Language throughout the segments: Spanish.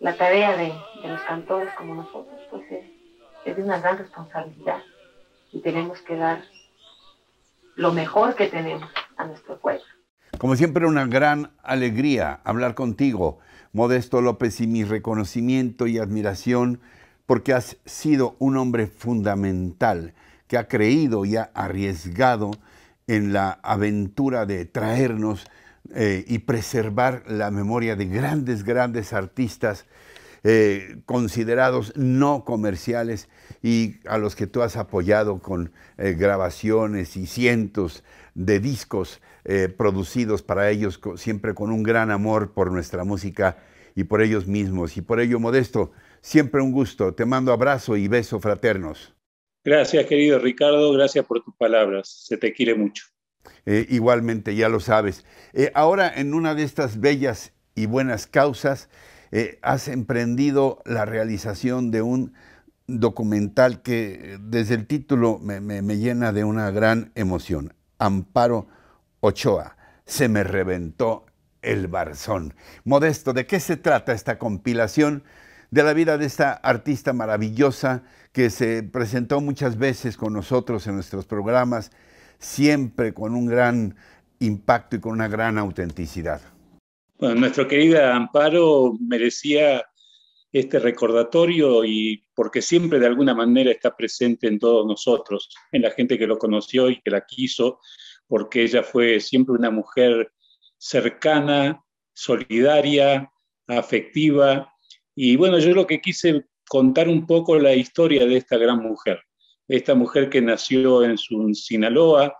la tarea de, los cantores como nosotros, pues es, es de una gran responsabilidad y tenemos que dar lo mejor que tenemos a nuestro pueblo. Como siempre, una gran alegría hablar contigo, Modesto López, y mi reconocimiento y admiración porque has sido un hombre fundamental que ha creído y ha arriesgado en la aventura de traernos eh, y preservar la memoria de grandes, grandes artistas eh, considerados no comerciales y a los que tú has apoyado con eh, grabaciones y cientos de discos producidos para ellos, siempre con un gran amor por nuestra música y por ellos mismos. Y por ello, Modesto, siempre un gusto. Te mando abrazo y beso fraternos. Gracias, querido Ricardo. Gracias por tus palabras. Se te quiere mucho. Eh, igualmente, ya lo sabes. Eh, ahora, en una de estas bellas y buenas causas, eh, has emprendido la realización de un documental que desde el título me, me llena de una gran emoción. Amparo Ochoa, se me reventó el Barzón. Modesto, ¿de qué se trata esta compilación de la vida de esta artista maravillosa que se presentó muchas veces con nosotros en nuestros programas siempre con un gran impacto y con una gran autenticidad. Bueno, nuestra querida Amparo merecía este recordatorio y porque siempre de alguna manera está presente en todos nosotros, en la gente que lo conoció y que la quiso, porque ella fue siempre una mujer cercana, solidaria, afectiva. Y bueno, yo lo que quise contar un poco la historia de esta gran mujer esta mujer que nació en su Sinaloa,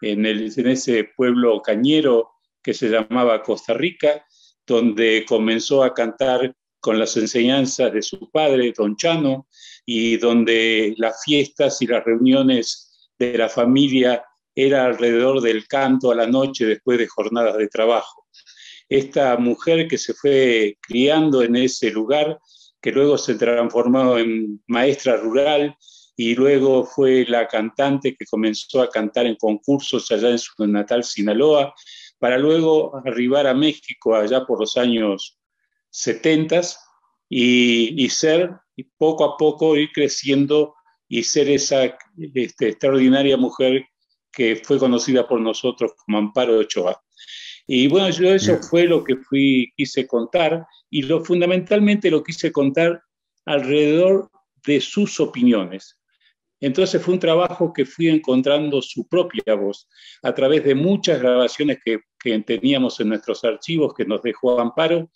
en, el, ese pueblo cañero que se llamaba Costa Rica, donde comenzó a cantar con las enseñanzas de su padre, Don Chano, y donde las fiestas y las reuniones de la familia eran alrededor del canto a la noche después de jornadas de trabajo. Esta mujer que se fue criando en ese lugar, que luego se transformó en maestra rural y luego fue la cantante que comenzó a cantar en concursos allá en su natal Sinaloa, para luego arribar a México allá por los años 70 y, y ser poco a poco ir creciendo y ser esa este, extraordinaria mujer que fue conocida por nosotros como Amparo Ochoa. Y bueno, yo eso fue lo que fui, quise contar y lo fundamentalmente lo quise contar alrededor de sus opiniones, entonces fue un trabajo que fui encontrando su propia voz a través de muchas grabaciones que, teníamos en nuestros archivos que nos dejó Amparo.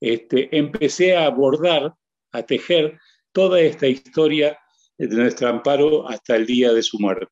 Este, empecé a abordar, a tejer toda esta historia de nuestro Amparo hasta el día de su muerte.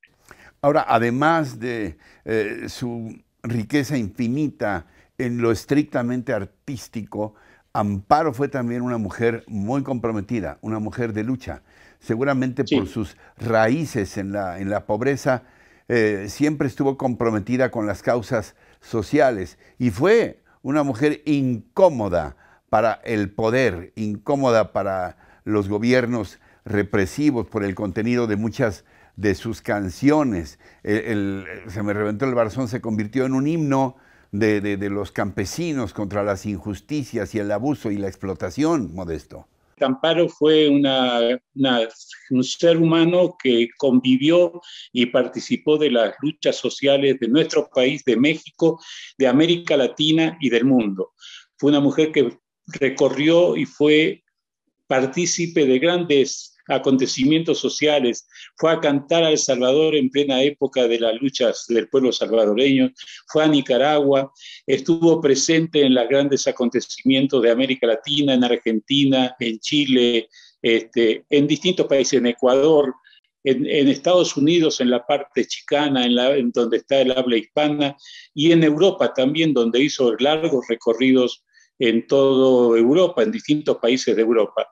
Ahora, además de eh, su riqueza infinita en lo estrictamente artístico, Amparo fue también una mujer muy comprometida, una mujer de lucha. Seguramente por sus raíces en la, pobreza, eh, siempre estuvo comprometida con las causas sociales y fue una mujer incómoda para el poder, incómoda para los gobiernos represivos por el contenido de muchas de sus canciones. se me reventó el barzón, se convirtió en un himno de, los campesinos contra las injusticias y el abuso y la explotación, Modesto. Camparo fue un ser humano que convivió y participó de las luchas sociales de nuestro país, de México, de América Latina y del mundo. Fue una mujer que recorrió y fue partícipe de grandes acontecimientos sociales, fue a cantar a El Salvador en plena época de las luchas del pueblo salvadoreño, fue a Nicaragua, estuvo presente en los grandes acontecimientos de América Latina, en Argentina, en Chile, este, en distintos países, en Ecuador, en, Estados Unidos, en la parte chicana, en, en, donde está el habla hispana, y en Europa también, donde hizo largos recorridos en toda Europa, en distintos países de Europa.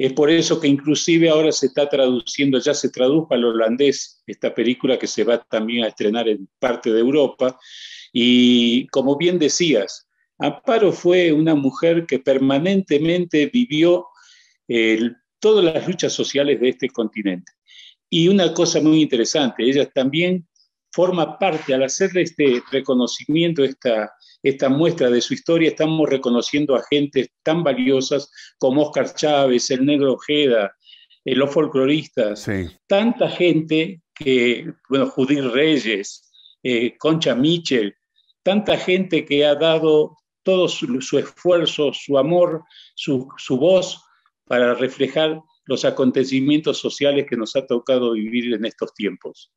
Es por eso que inclusive ahora se está traduciendo, ya se tradujo al holandés esta película que se va también a estrenar en parte de Europa. Y como bien decías, Amparo fue una mujer que permanentemente vivió todas las luchas sociales de este continente. Y una cosa muy interesante, ella también forma parte, al hacerle este reconocimiento, esta, esta muestra de su historia, estamos reconociendo a gentes tan valiosas como Oscar Chávez, el negro Ojeda, eh, los folcloristas, tanta gente que, bueno, Judith Reyes, eh, Concha Mitchell, tanta gente que ha dado todo su, esfuerzo, su amor, su, su voz para reflejar los acontecimientos sociales que nos ha tocado vivir en estos tiempos.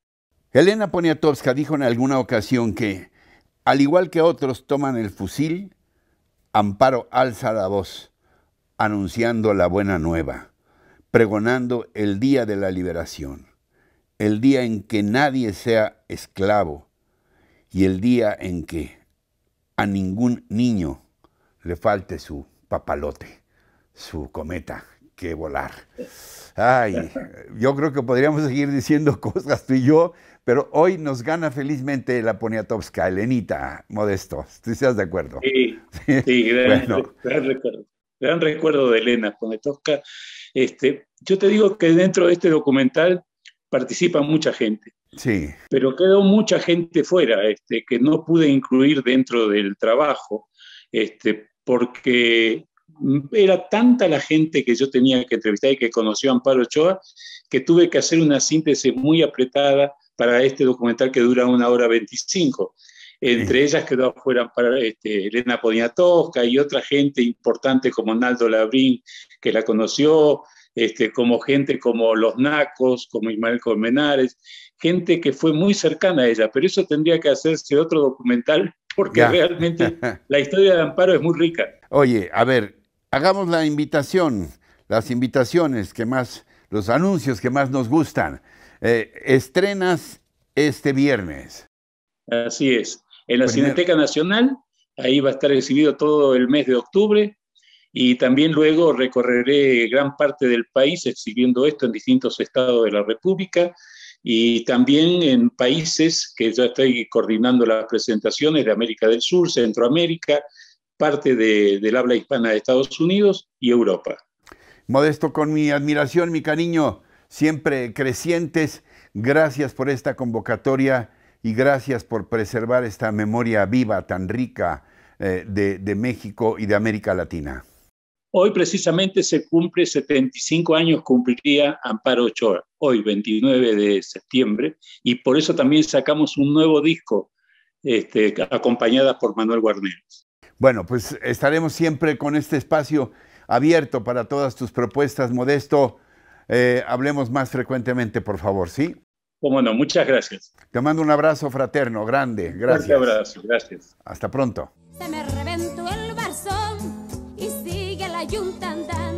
Elena Poniatowska dijo en alguna ocasión que al igual que otros toman el fusil, Amparo alza la voz, anunciando la buena nueva, pregonando el día de la liberación, el día en que nadie sea esclavo y el día en que a ningún niño le falte su papalote, su cometa que volar. Ay, yo creo que podríamos seguir diciendo cosas tú y yo, pero hoy nos gana felizmente la Poniatowska, Elenita, modesto. ¿Tú estás de acuerdo? Sí, sí gran, recuerdo, gran, recuerdo. de Elena Poniatowska. Este, yo te digo que dentro de este documental participa mucha gente. Sí. Pero quedó mucha gente fuera, este, que no pude incluir dentro del trabajo, este, porque era tanta la gente que yo tenía que entrevistar y que conoció a Amparo Ochoa, que tuve que hacer una síntesis muy apretada para este documental que dura una hora 25. Entre ellas quedó fueran para, este, Elena Poniatowska y otra gente importante como Naldo Labrín, que la conoció, este, como gente como Los Nacos, como Ismael Colmenares, gente que fue muy cercana a ella, pero eso tendría que hacerse otro documental porque realmente la historia de Amparo es muy rica. Oye, a ver, Hagamos la invitación, las invitaciones que más, los anuncios que más nos gustan. Eh, estrenas este viernes. Así es. En la Cineteca Nacional, ahí va a estar exhibido todo el mes de octubre y también luego recorreré gran parte del país exhibiendo esto en distintos estados de la República y también en países que ya estoy coordinando las presentaciones de América del Sur, Centroamérica, parte de, del habla hispana de Estados Unidos y Europa. Modesto, con mi admiración, mi cariño, siempre crecientes, gracias por esta convocatoria y gracias por preservar esta memoria viva tan rica eh, de, México y de América Latina. Hoy precisamente se cumple 75 años, cumpliría Amparo Ochoa, hoy 29 de septiembre, y por eso también sacamos un nuevo disco, este, acompañada por Manuel Guarneros. Bueno, pues estaremos siempre con este espacio abierto para todas tus propuestas, Modesto. Eh, hablemos más frecuentemente, por favor, ¿sí? Bueno, muchas gracias. Te mando un abrazo fraterno, grande, gracias. Un abrazo, gracias. Hasta pronto. y sigue la